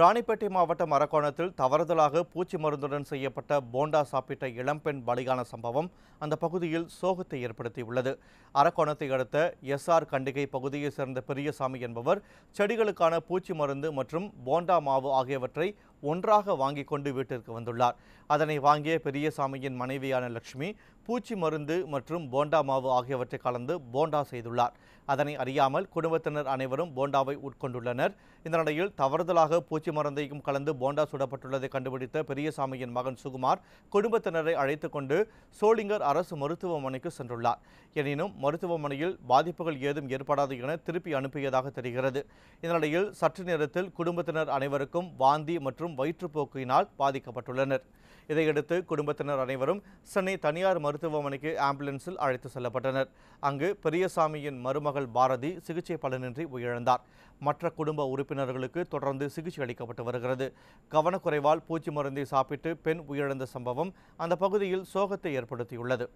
ராணிப்பேட்டை மாவட்டம் அரக்கோணத்தில் தவறுதலாக பூச்சி மருந்துடன் செய்யப்பட்ட போண்டா சாப்பிட்ட இளம்பெண் பலியான சம்பவம் அந்த பகுதியில் சோகத்தை ஏற்படுத்தியுள்ளது அரக்கோணத்தை அடுத்த எஸ்ஆர் கண்டிகை பகுதியைச் சேர்ந்த பெரியசாமி என்பவர் செடிகளுக்கான பூச்சி மருந்து மற்றும் போண்டா மாவு ஆகியவற்றை ஒன்றாக வாங்கி கொண்டு வீட்டிற்கு வந்துள்ளார் அதனை வாங்கிய பெரியசாமியின் மனைவியான லட்சுமி பூச்சி மருந்து மற்றும் போண்டா மாவு ஆகியவற்றை கலந்து போண்டா செய்துள்ளார் அதனை அறியாமல் குடும்பத்தினர் அனைவரும் போண்டாவை உட்கொண்டுள்ளனர் இந்த நிலையில் தவறுதலாக பூச்சி மருந்தையும் கலந்து போண்டா சுடப்பட்டுள்ளதை கண்டுபிடித்த பெரியசாமியின் மகன் சுகுமார் குடும்பத்தினரை அழைத்துக் கொண்டு சோளிங்கர் அரசு மருத்துவமனைக்கு சென்றுள்ளார் எனினும் மருத்துவமனையில் பாதிப்புகள் ஏதும் ஏற்படாது என திருப்பி அனுப்பியதாக தெரிகிறது இந்த நிலையில் சற்று நேரத்தில் குடும்பத்தினர் அனைவருக்கும் வாந்தி மற்றும் வயிற்றுப்போக்கினால் பாதிக்கப்பட்டுள்ளனர் இதையடுத்து குடும்பத்தினர் அனைவரும் சென்னை தனியார் மருத்துவ மருத்துவமனைக்கு ஆம்புலன்ஸில் அழைத்து செல்லப்பட்டனர் அங்கு பெரியசாமியின் மருமகள் பாரதி சிகிச்சை பலனின்றி உயிரிழந்தார் மற்ற குடும்ப உறுப்பினர்களுக்கு தொடர்ந்து சிகிச்சை அளிக்கப்பட்டு வருகிறது கவனக்குறைவால் பூச்சி மருந்தை சாப்பிட்டு பெண் உயிரிழந்த சம்பவம் அந்த பகுதியில் சோகத்தை ஏற்படுத்தியுள்ளது